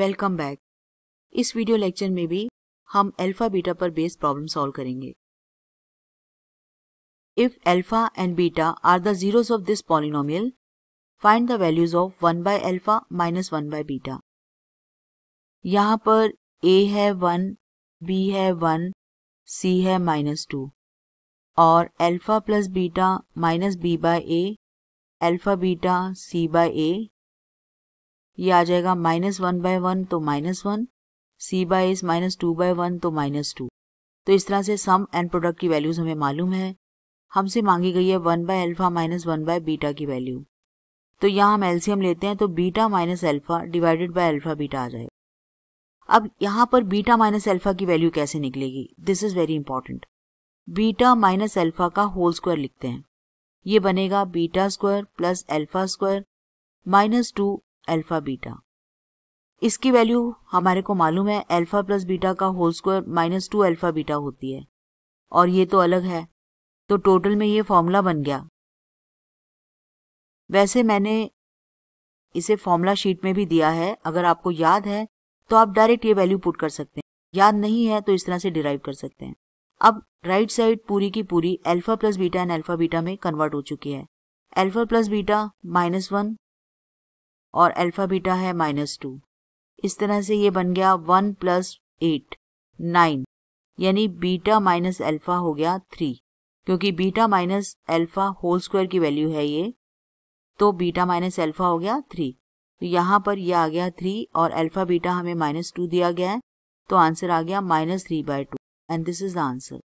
welcome back इस video lecture में भी हम अल्फा बीटा पर बेस्ड प्रॉब्लम सॉल्व करेंगे if alpha and beta are the zeros of this polynomial find the values of one by alpha minus one by beta यहाँ पर A है one B है one C है minus two और alpha plus beta minus B by A alpha beta C by A ये आ जाएगा minus one by one तो माइनस वन सी बाय इस माइनस टू बाय वन तो माइनस टू तो इस तरह से सम एंड प्रोडक्ट की वैल्यूज हमें मालूम है हमसे मांगी गई है one by alpha minus one by beta की वैल्यू तो यहाँ हम एल्सियम लेते हैं तो beta minus alpha divided by alpha beta आ जाएगा अब यहाँ पर बीटा माइनस एल्फा की वैल्यू कैसे निकलेगी this is very important beta minus alpha का होल स्क्वायर लिखते हैं ये बनेगा beta square plus alpha square minus two alpha beta इसकी वैल्यू हमारे को मालूम है अल्फ़ा प्लस बीटा का whole square minus two alpha beta होती है और ये तो अलग है तो टोटल में ये फॉर्मूला बन गया वैसे मैंने इसे फॉर्मूला शीट में भी दिया है अगर आपको याद है तो आप डायरेक्ट ये वैल्यू पुट कर सकते हैं याद नहीं है तो इस तरह से डिराइव कर सकते हैं अब राइट साइड पूरी की पूरी alpha plus beta and alpha beta में कन्वर्ट हो चुकी है alpha plus beta minus one और अल्फ़ा बीटा है माइनस टू इस तरह से ये बन गया वन प्लस एट नाइन यानी बीटा माइनस अल्फ़ा हो गया थ्री क्योंकि beta minus alpha whole square की वैल्यू है ये तो बीटा माइनस अल्फ़ा हो गया थ्री तो यहाँ पर यह आ गया थ्री और अल्फ़ा बीटा हमें माइनस टू दिया गया है तो आंसर आ गया minus three by two and this is the answer